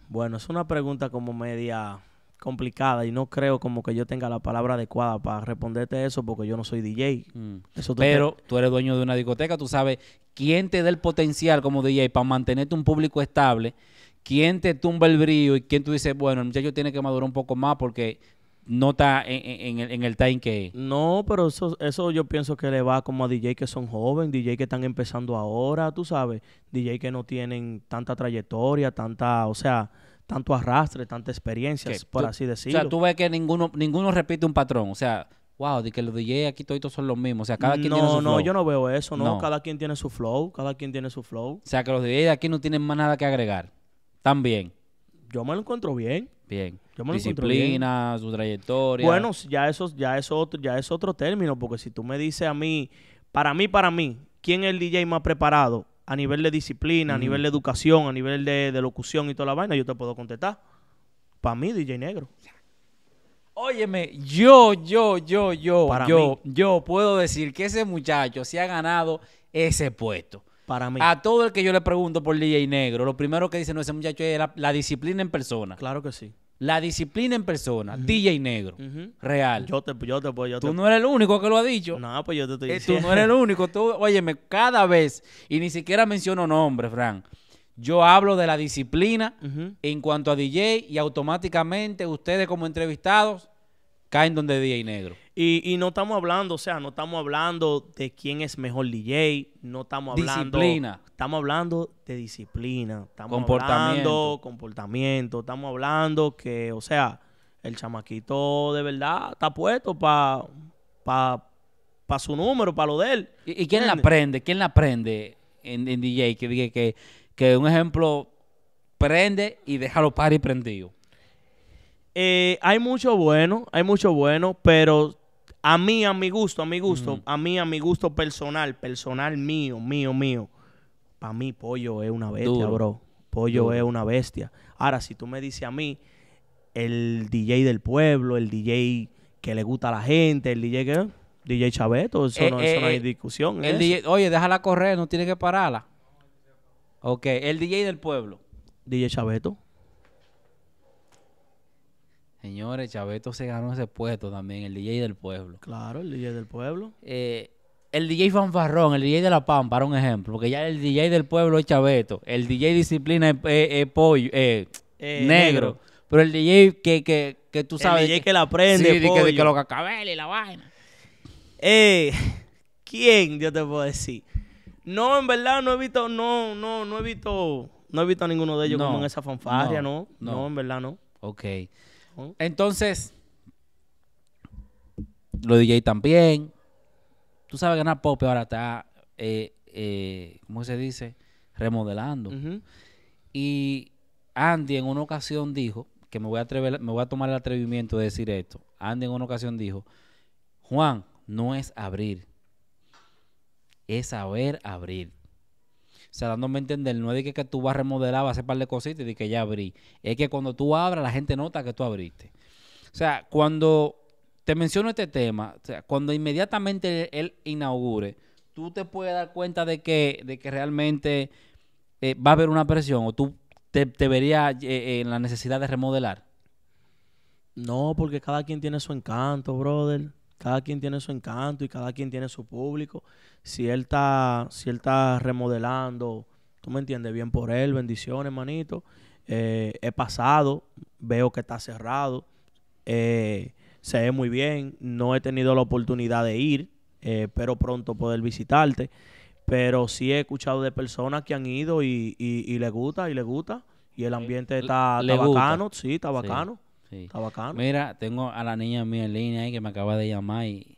Bueno, es una pregunta como media complicada y no creo como que yo tenga la palabra adecuada para responderte eso porque yo no soy DJ. Mm. Pero tú eres dueño de una discoteca, tú sabes quién te da el potencial como DJ para mantenerte un público estable, quién te tumba el brillo y quién tú dices, bueno, el muchacho tiene que madurar un poco más porque no está en, el time que No, pero eso, eso yo pienso que le va como a DJ que son jóvenes, DJ que están empezando ahora, tú sabes, DJ que no tienen tanta trayectoria, tanta, o sea, tanto arrastre, tanta experiencia, por así decirlo. O sea, tú ves que ninguno, ninguno repite un patrón. O sea, wow, de que los DJ aquí todos son los mismos. O sea, cada quien no, tiene su flow. No, yo no veo eso, no. Cada quien tiene su flow, cada quien tiene su flow. O sea, que los DJ aquí no tienen más nada que agregar. También. Yo me lo encuentro bien. Bien. Yo me Disciplina, bien. su trayectoria. Bueno, ya eso, ya, es ya es otro término, porque si tú me dices a mí, para mí, para mí, ¿quién es el DJ más preparado? a nivel de disciplina, a nivel de educación, a nivel de, locución y toda la vaina, yo te puedo contestar. Para mí, DJ Negro. Óyeme, yo, yo, yo, yo, yo, yo puedo decir que ese muchacho se ha ganado ese puesto. Para mí. A todo el que yo le pregunto por DJ Negro, lo primero que dice no, ese muchacho es la disciplina en persona. Claro que sí. La disciplina en persona, DJ Negro, real. Yo te, yo te, yo Tú no eres el único que lo ha dicho. No, pues yo te estoy eh, diciendo. Tú no eres el único. Tú, óyeme, cada vez, y ni siquiera menciono nombres, Fran. Yo hablo de la disciplina en cuanto a DJ y automáticamente ustedes como entrevistados caen donde DJ Negro. Y, no estamos hablando, o sea, no estamos hablando de quién es mejor DJ, no estamos hablando... Disciplina. Estamos hablando de disciplina, estamos comportamiento. comportamiento, estamos hablando que, o sea, el chamaquito de verdad está puesto para su número, para lo de él. ¿Y, quién la prende? ¿Quién la aprende en, DJ? Que, que, que, un ejemplo prende y déjalo par y prendido. Eh, hay mucho bueno, hay mucho bueno, pero a mí, a mi gusto, a mi gusto, a mí, a mi gusto personal, personal mío, mío, mío. Para mí, pollo es una bestia, bro. Pollo es una bestia. Ahora, si tú me dices a mí, el DJ del pueblo, el DJ que le gusta a la gente, el DJ que. DJ Chaveto, eh, eso, no, hay eh, discusión. El oye, déjala correr, no tiene que pararla. Ok, el DJ del pueblo. DJ Chaveto. Señores, Chaveto se ganó ese puesto también, el DJ del pueblo. Claro, el DJ del pueblo. Eh, el DJ fanfarrón, el DJ de la Pampa, para un ejemplo, porque ya el DJ del pueblo es Chaveto, el DJ disciplina es, pollo, eh, eh, negro. pero el DJ que, tú sabes. El DJ que, la aprende. Sí, Que, lo cacabela y la vaina. Eh, ¿Quién yo te puedo decir? No, en verdad no he visto, no, no, no he visto, no he visto a ninguno de ellos con en esa fanfarria, no, no, no, en verdad no. Ok. Entonces, lo DJ también. Tú sabes que la pop ahora está, eh, eh, ¿cómo se dice? Remodelando. Y Andy en una ocasión dijo, que me voy a tomar el atrevimiento de decir esto. Andy en una ocasión dijo, Juan, no es abrir, es saber abrir. O sea, dándome a entender, no es de que, tú vas a remodelar, vas a hacer par de cositas y de que ya abrí. Es que cuando tú abras, la gente nota que tú abriste. O sea, cuando te menciono este tema, o sea, cuando inmediatamente él inaugure, tú te puedes dar cuenta de que, de que realmente eh, va a haber una presión o tú te, verías eh, eh, en la necesidad de remodelar. No, porque cada quien tiene su encanto, brother cada quien tiene su encanto y cada quien tiene su público. Si él está, si remodelando, tú me entiendes, bien por él, bendiciones, manito. Eh, he pasado, veo que está cerrado, eh, se ve muy bien, no he tenido la oportunidad de ir, eh, pero pronto poder visitarte. Pero sí he escuchado de personas que han ido y, y, le gusta, y le gusta, y el ambiente está, bacano, sí, está bacano. Mira, tengo a la niña mía en línea ahí que me acaba de llamar y,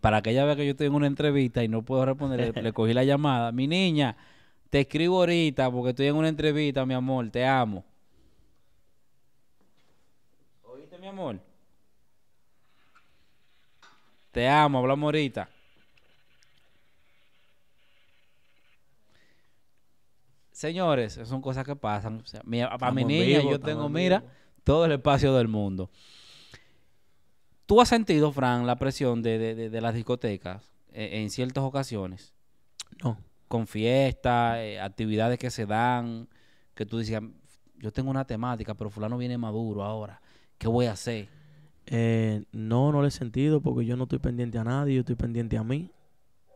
para que ella vea que yo estoy en una entrevista y no puedo responder, le, cogí la llamada. Mi niña, te escribo ahorita porque estoy en una entrevista, mi amor, te amo. ¿Oíste, mi amor? Te amo, hablamos ahorita. Señores, son cosas que pasan. mi, para mi niña, yo tengo, mira, todo el espacio del mundo. ¿Tú has sentido, Fran, la presión de, las discotecas eh, en ciertas ocasiones? No. Con fiestas, eh, actividades que se dan, que tú decías, yo tengo una temática, pero fulano viene maduro ahora, ¿qué voy a hacer? Eh, no, no le he sentido porque yo no estoy pendiente a nadie, yo estoy pendiente a mí.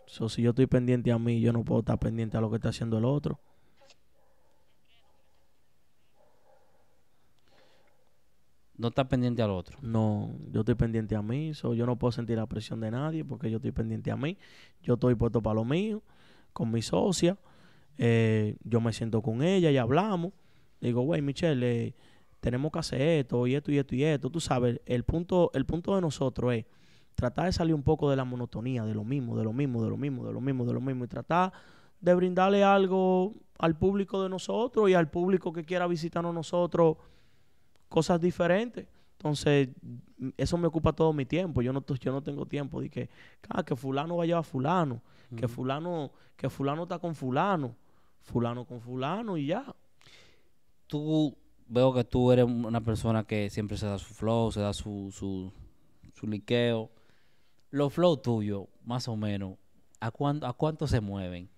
So, si yo estoy pendiente a mí, yo no puedo estar pendiente a lo que está haciendo el otro. No estás pendiente al otro. No, yo estoy pendiente a mí. yo no puedo sentir la presión de nadie porque yo estoy pendiente a mí. Yo estoy puesto para lo mío, con mi socia. Eh, yo me siento con ella y hablamos. Digo, güey, Michelle, eh, tenemos que hacer esto y esto y esto y esto. Tú sabes, el punto, el punto de nosotros es tratar de salir un poco de la monotonía, de lo mismo, de lo mismo, de lo mismo, de lo mismo, de lo mismo, y tratar de brindarle algo al público de nosotros y al público que quiera visitarnos nosotros cosas diferentes. Entonces, mm, eso me ocupa todo mi tiempo. Yo no, yo no tengo tiempo de que, ah, que fulano vaya a fulano, que fulano, que fulano está con fulano, fulano con fulano y ya. Tú veo que tú eres una persona que siempre se da su flow, se da su, su, su liqueo. Los flow tuyos, más o menos, ¿a, cuánto, ¿a cuánto se mueven?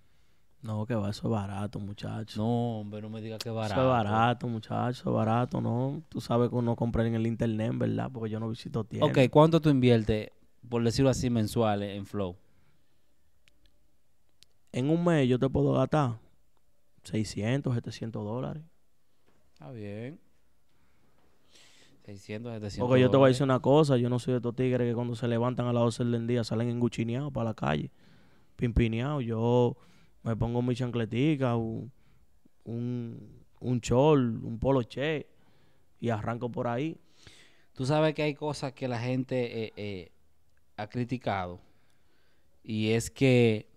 No, que va, eso es barato, muchacho. No, hombre, no me digas que es barato. Eso es barato, muchacho, eso es barato, ¿no? Tú sabes que uno compra en el internet, ¿verdad? Porque yo no visito tiendas. Ok, ¿cuánto tú inviertes, por decirlo así, mensuales en Flow? En un mes yo te puedo gastar 600, 700 dólares. Está bien. 600, 700 Porque yo te voy a decir una cosa, yo no soy de estos tigres que cuando se levantan a las 12 del día salen enguchineados para la calle, pimpineados. Yo me pongo mi chancletica, un, un, un chol, un poloche y arranco por ahí. Tú sabes que hay cosas que la gente eh, eh, ha criticado y es que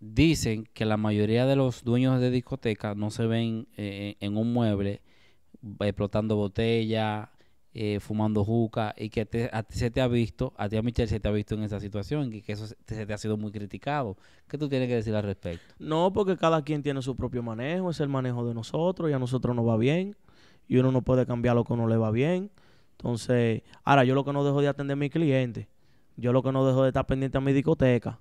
dicen que la mayoría de los dueños de discotecas no se ven eh, en un mueble explotando botellas, eh, fumando juca y que te, a, se te ha visto, a ti a Michelle se te ha visto en esa situación y que eso se, te ha sido muy criticado. ¿Qué tú tienes que decir al respecto? No, porque cada quien tiene su propio manejo, es el manejo de nosotros y a nosotros nos va bien y uno no puede cambiar lo que no le va bien. Entonces, ahora yo lo que no dejo de atender a mis clientes, yo lo que no dejo de estar pendiente a mi discoteca,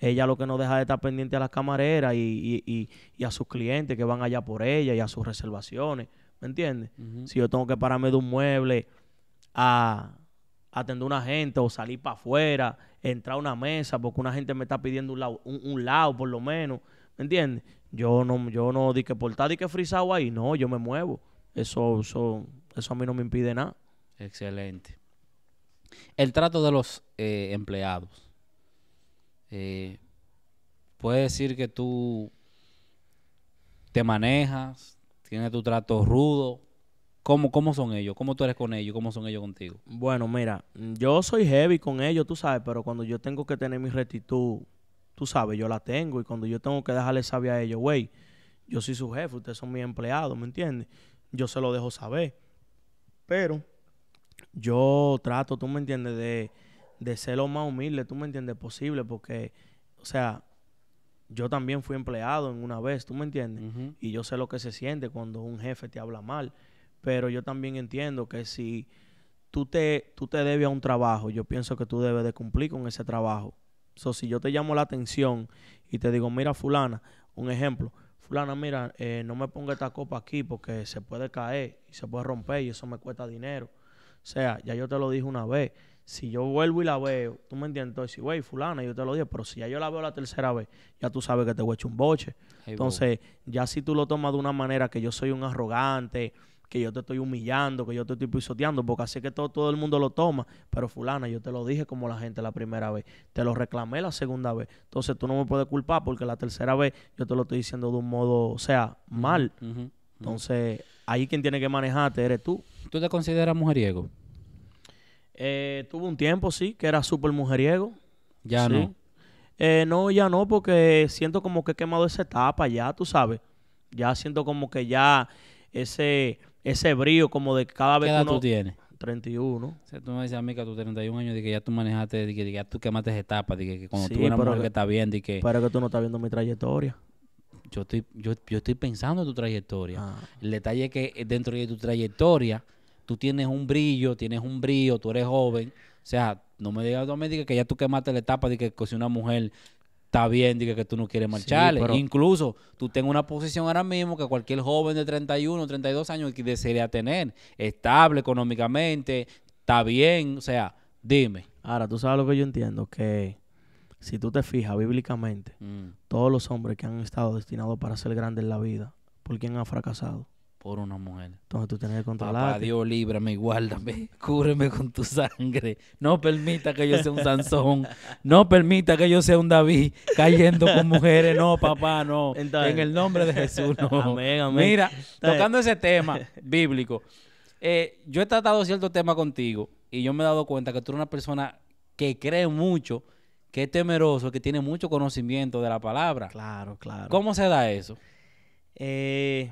ella lo que no deja de estar pendiente a las camareras y a sus clientes que van allá por ella y a sus reservaciones. ¿Me entiendes? Si yo tengo que pararme de un mueble a atender a una gente o salir para afuera, entrar a una mesa porque una gente me está pidiendo un lado, un, por lo menos, ¿me entiendes? Yo no, yo no di que portar, di que frisado ahí, no, yo me muevo. Eso, eso, eso a mí no me impide nada. Excelente. El trato de los eh, empleados. Eh, puedes decir que tú te manejas Tienes tu trato rudo? ¿Cómo, ¿Cómo son ellos? ¿Cómo tú eres con ellos? ¿Cómo son ellos contigo? Bueno, mira, yo soy heavy con ellos, tú sabes, pero cuando yo tengo que tener mi rectitud, tú sabes, yo la tengo. Y cuando yo tengo que dejarle saber a ellos, güey, yo soy su jefe, ustedes son mis empleados, ¿me entiendes? Yo se lo dejo saber. Pero yo trato, tú me entiendes, de, de ser lo más humilde, tú me entiendes, posible, porque, o sea, yo también fui empleado en una vez, ¿tú me entiendes? Y yo sé lo que se siente cuando un jefe te habla mal, pero yo también entiendo que si tú te, tú te debes a un trabajo, yo pienso que tú debes de cumplir con ese trabajo. So, si yo te llamo la atención y te digo, mira fulana, un ejemplo, fulana, mira, eh, no me ponga esta copa aquí porque se puede caer y se puede romper y eso me cuesta dinero. O sea, ya yo te lo dije una vez, si yo vuelvo y la veo, tú me entiendes, entonces, güey, fulana, yo te lo dije, pero si ya yo la veo la tercera vez, ya tú sabes que te voy a echar un boche. entonces, ya si tú lo tomas de una manera que yo soy un arrogante, que yo te estoy humillando, que yo te estoy pisoteando, porque así que todo, el mundo lo toma. Pero fulana, yo te lo dije como la gente la primera vez, te lo reclamé la segunda vez. Entonces tú no me puedes culpar porque la tercera vez yo te lo estoy diciendo de un modo, o sea, mal. Entonces, ahí quien tiene que manejarte eres tú. ¿Tú te consideras mujeriego? Eh, tuvo un tiempo, sí, que era súper mujeriego. Ya no. Eh, no, ya no, porque siento como que he quemado esa etapa ya, tú sabes. Ya siento como que ya ese, ese brío como de cada vez ¿Qué edad tú tienes? 31. O sea, tú me dices amiga, tú que 31 años de que ya tú manejaste, de que, ya tú quemaste esa etapa, de que, cuando tú una mujer que, está bien, de que... Pero que tú no estás viendo mi trayectoria. Yo estoy, yo, yo estoy pensando en tu trayectoria. Ah. El detalle es que dentro de tu trayectoria tú tienes un brillo, tienes un brillo, tú eres joven. O sea, no me digas, no que ya tú quemaste la etapa de que si una mujer está bien, diga que tú no quieres marcharle. Incluso tú tengas una posición ahora mismo que cualquier joven de 31, 32 años desearía tener, estable económicamente, está bien, o sea, dime. Ahora, tú sabes lo que yo entiendo, que si tú te fijas bíblicamente, mm. todos los hombres que han estado destinados para ser grandes en la vida, ¿por quién han fracasado? por una mujer. Entonces tú tienes que controlar. Papá Dios, líbrame y guárdame. Cúbreme con tu sangre. No permita que yo sea un Sansón. No permita que yo sea un David cayendo con mujeres. No, papá, no. en el nombre de Jesús, no. Amén, amén. Mira, tocando ese tema bíblico, eh, yo he tratado cierto tema contigo y yo me he dado cuenta que tú eres una persona que cree mucho, que es temeroso, que tiene mucho conocimiento de la palabra. Claro, claro. ¿Cómo se da eso? Eh,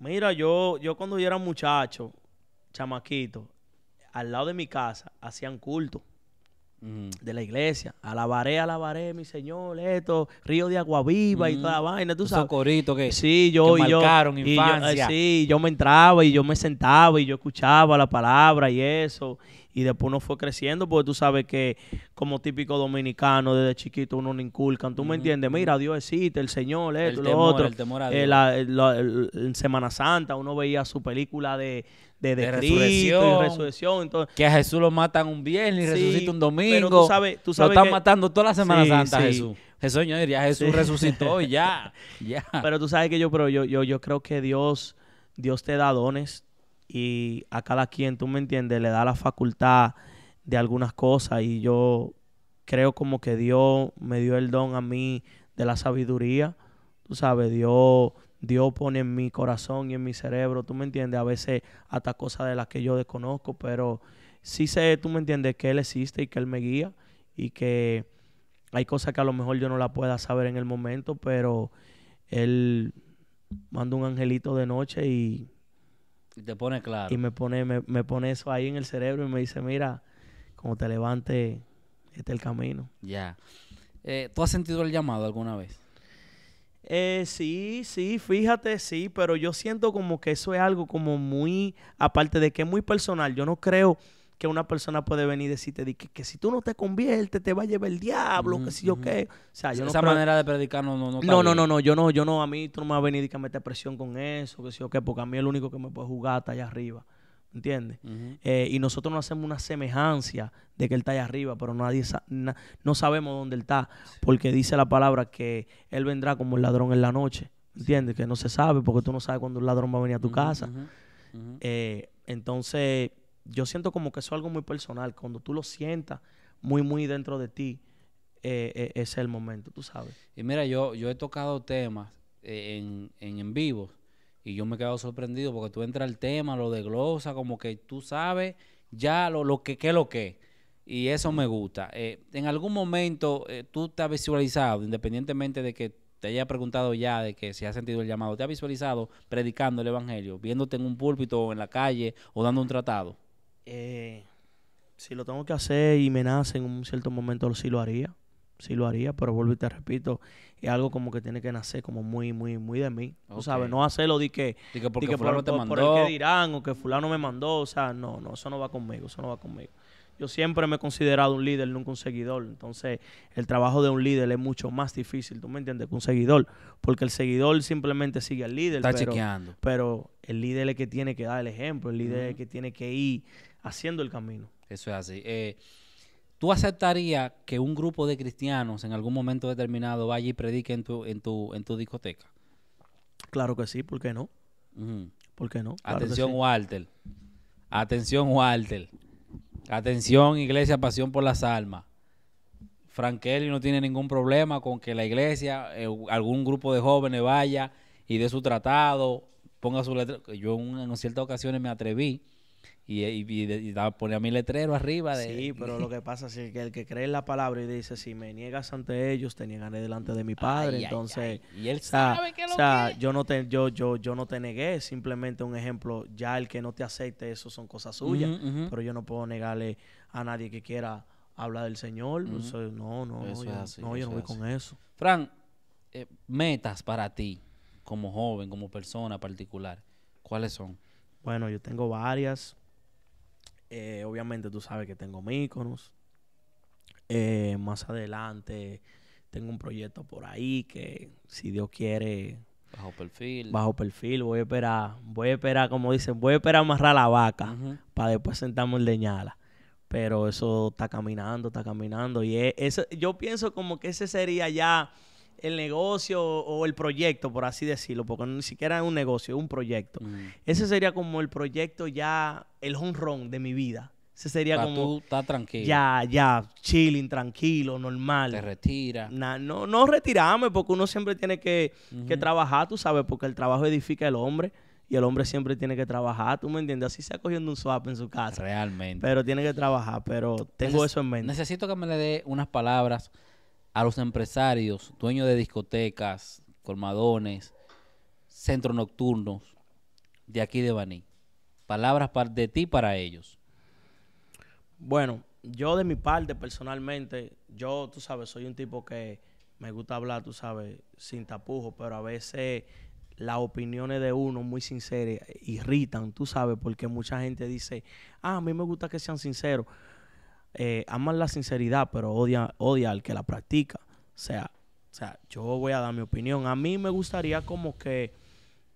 Mira, yo, yo cuando yo era muchacho, chamaquito, al lado de mi casa hacían culto de la iglesia. Alabaré, alabaré, mi Señor, esto, Río de Agua Viva y toda la vaina, tú sabes. que, sí, yo, y yo, eh, sí, yo me entraba y yo me sentaba y yo escuchaba la palabra y eso. Y después uno fue creciendo porque tú sabes que como típico dominicano desde chiquito uno no inculcan. ¿Tú me entiendes? Mira, Dios existe, el Señor, esto, lo otro. El temor a eh, la, eh, en Semana Santa uno veía su película de de, de, Y resurrección que a Jesús lo matan un viernes y resucita un domingo. Pero tú sabes, tú sabes lo están matando toda la Semana Santa, Jesús. Jesús, yo diría, Jesús resucitó y ya, ya. Pero tú sabes que yo, pero yo, yo, yo creo que Dios, Dios te da dones y a cada quien, tú me entiendes, le da la facultad de algunas cosas y yo creo como que Dios me dio el don a mí de la sabiduría. Tú sabes, Dios Dios pone en mi corazón y en mi cerebro, tú me entiendes, a veces hasta cosas de las que yo desconozco, pero sí sé, tú me entiendes, que Él existe y que Él me guía y que hay cosas que a lo mejor yo no la pueda saber en el momento, pero Él manda un angelito de noche y... te pone claro. Y me pone, me, pone eso ahí en el cerebro y me dice, mira, como te levante, este es el camino. Ya. Eh, ¿Tú has sentido el llamado alguna vez? Eh, sí, sí, fíjate, sí, pero yo siento como que eso es algo como muy, aparte de que es muy personal, yo no creo que una persona puede venir y decirte que, que si tú no te conviertes te va a llevar el diablo, que si yo qué. O sea, yo Esa manera de predicar no no no. No, no, no, no, yo no, yo no, a mí tú no me vas a venir y que meter presión con eso, que si yo qué, porque a mí el único que me puede jugar está allá arriba. ¿entiendes? Eh, y nosotros no hacemos una semejanza de que Él está allá arriba, pero nadie no sabemos dónde Él está, porque dice la palabra que Él vendrá como el ladrón en la noche, ¿entiendes? Que no se sabe, porque tú no sabes cuándo el ladrón va a venir a tu casa. Eh, entonces, yo siento como que eso es algo muy personal, cuando tú lo sientas muy, muy dentro de ti, eh, es el momento, tú sabes. Y mira, yo, yo he tocado temas en, en, en vivo y yo me he quedado sorprendido porque tú entras al tema, lo de glosa, como que tú sabes ya lo, lo que, qué lo que. Y eso me gusta. Eh, en algún momento eh, tú te has visualizado, independientemente de que te haya preguntado ya de que si has sentido el llamado, ¿te has visualizado predicando el Evangelio, viéndote en un púlpito o en la calle o dando un tratado? Eh, si lo tengo que hacer y me nace en un cierto momento, sí lo haría sí lo haría, pero vuelvo y te repito, es algo como que tiene que nacer como muy, muy, muy de mí. Tú sabes, no hacerlo de que, que porque fulano te mandó. Por el que dirán o que fulano me mandó, o sea, no, no, eso no va conmigo, eso no va conmigo. Yo siempre me he considerado un líder, nunca un seguidor. Entonces, el trabajo de un líder es mucho más difícil, ¿tú me entiendes? Que un seguidor. Porque el seguidor simplemente sigue al líder. Está chequeando. Pero el líder es el que tiene que dar el ejemplo, el líder es el que tiene que ir haciendo el camino. Eso es así. Eh, ¿Tú aceptarías que un grupo de cristianos en algún momento determinado vaya y predique en tu, en tu, discoteca? Claro que sí, ¿por qué no? ¿Por qué no? Atención, Walter. Atención, Walter. Atención, Iglesia Pasión por las Almas. Kelly no tiene ningún problema con que la iglesia, eh, algún grupo de jóvenes vaya y dé su tratado, ponga su letra. Yo en ciertas ocasiones me atreví y, pone a mi letrero arriba. De, sí, pero lo que pasa es que el que cree en la palabra y dice, si me niegas ante ellos, te niegaré delante de mi Padre. Entonces, y él sabe O sea, yo no, te, yo, yo, yo no te negué, simplemente un ejemplo, ya el que no te acepte, eso son cosas suyas, pero yo no puedo negarle a nadie que quiera hablar del Señor. no, no, yo, no, yo no voy con eso. Fran, eh, metas para ti como joven, como persona particular, ¿cuáles son? Bueno, yo tengo varias. Eh, obviamente tú sabes que tengo mi Eh, más adelante tengo un proyecto por ahí que si Dios quiere... Bajo perfil. Bajo perfil, voy a esperar, voy a esperar, como dicen, voy a esperar amarrar la vaca para después sentarme en leñala, Pero eso está caminando, está caminando. Y es, eso, yo pienso como que ese sería ya el negocio o el proyecto, por así decirlo, porque ni siquiera es un negocio, es un proyecto. Mm. Ese sería como el proyecto ya, el honrón de mi vida. Ese sería como... Tú tranquilo. Ya, ya, chilling, tranquilo, normal. Te retira. no, no retirarme porque uno siempre tiene que, que, trabajar, tú sabes, porque el trabajo edifica el hombre y el hombre siempre tiene que trabajar, ¿tú me entiendes? Así sea cogiendo un swap en su casa. Realmente. Pero tiene que trabajar, pero tengo eso en mente. Necesito que me le dé unas palabras a los empresarios, dueños de discotecas, colmadones, centros nocturnos de aquí de Baní? Palabras de ti para ellos. Bueno, yo de mi parte personalmente, yo, tú sabes, soy un tipo que me gusta hablar, tú sabes, sin tapujos, pero a veces las opiniones de uno muy sinceras irritan, tú sabes, porque mucha gente dice, ah, a mí me gusta que sean sinceros, eh, aman la sinceridad, pero odia, odia al que la practica. O sea, o sea, yo voy a dar mi opinión. A mí me gustaría como que,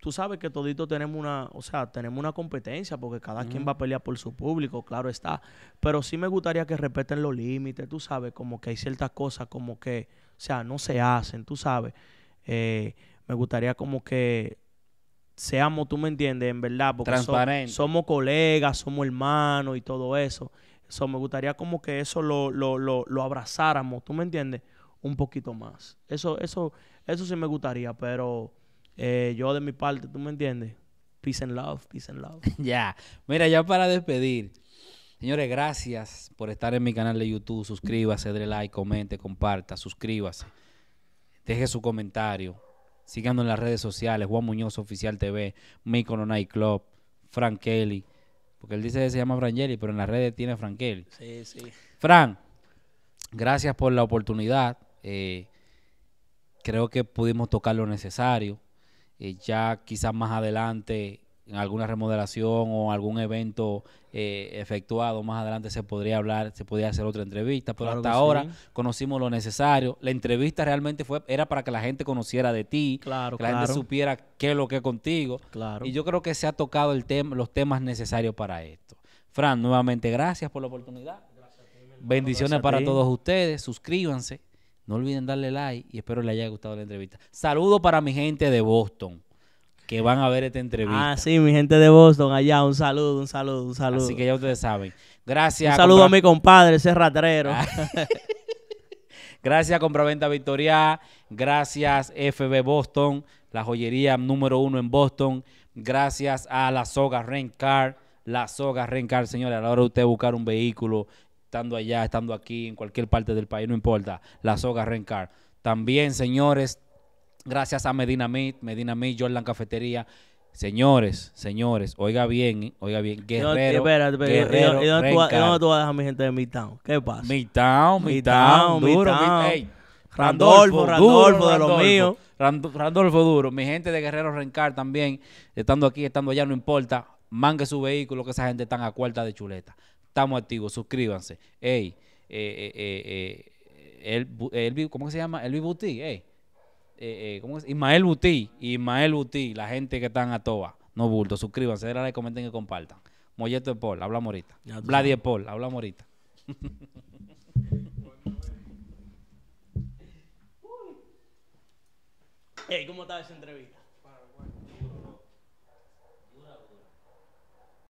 tú sabes que todito tenemos una, o sea, tenemos una competencia porque cada quien va a pelear por su público, claro está. Pero sí me gustaría que respeten los límites, tú sabes, como que hay ciertas cosas como que, o sea, no se hacen, tú sabes. Eh, me gustaría como que seamos, tú me entiendes, en verdad, porque somos colegas, somos hermanos y todo eso. So, me gustaría como que eso lo, lo, abrazáramos, ¿tú me entiendes? Un poquito más. Eso, eso, eso sí me gustaría, pero eh, yo de mi parte, ¿tú me entiendes? Peace and love, peace and love. ya, mira, ya para despedir. Señores, gracias por estar en mi canal de YouTube. Suscríbase, dale like, comente, comparta, suscríbase. Deje su comentario. Síganos en las redes sociales, Juan Muñoz Oficial TV, Micono Night Club, Frank Kelly, porque él dice que se llama Frangeli, pero en las redes tiene Frankel. Sí, sí. Fran, gracias por la oportunidad. Eh, creo que pudimos tocar lo necesario. Eh, ya quizás más adelante en alguna remodelación o algún evento eh, efectuado más adelante se podría hablar, se podría hacer otra entrevista, pero hasta ahora conocimos lo necesario. La entrevista realmente fue era para que la gente conociera de ti, claro, que la gente supiera qué es lo que es contigo. Y yo creo que se ha tocado el tema, los temas necesarios para esto. Fran, nuevamente gracias por la oportunidad. Bendiciones para todos ustedes, suscríbanse, no olviden darle like y espero les haya gustado la entrevista. Saludo para mi gente de Boston que van a ver esta entrevista. Ah, sí, mi gente de Boston allá, un saludo, un saludo, un saludo. Así que ya ustedes saben. Gracias. Un saludo a, mi compadre, ese ratrero. Ah. gracias, Compraventa Victoria. Gracias, FB Boston, la joyería número uno en Boston. Gracias a la Soga Rent Car. La Soga Rent Car, señores, a la hora de usted buscar un vehículo, estando allá, estando aquí, en cualquier parte del país, no importa. La Soga Rent Car. También, señores, gracias a Medina Meat, Medina Meat, Jordan Cafetería. Señores, señores, oiga bien, ¿eh? oiga bien, Guerrero, eh, espérate, Guerrero, ¿y dónde, tú, vas a dejar a mi gente de Midtown? ¿Qué pasa? Midtown, Midtown, duro, Randolfo, Randolfo, de lo mío. Randolfo duro, mi gente de Guerrero Rencar también, estando aquí, estando allá, no importa, mangue su vehículo, que esa gente está a cuarta de chuleta. Estamos activos, suscríbanse. Ey, eh, eh, eh, eh el, ¿cómo se llama? El Boutique, ey. Eh, eh, ¿cómo es? Ismael Butí, Ismael Butí, la gente que están a toa. No bulto, suscríbanse, denle like, comenten y compartan. Molleto de Paul, habla morita Vladi de Paul, habla morita hey, ¿cómo esa entrevista?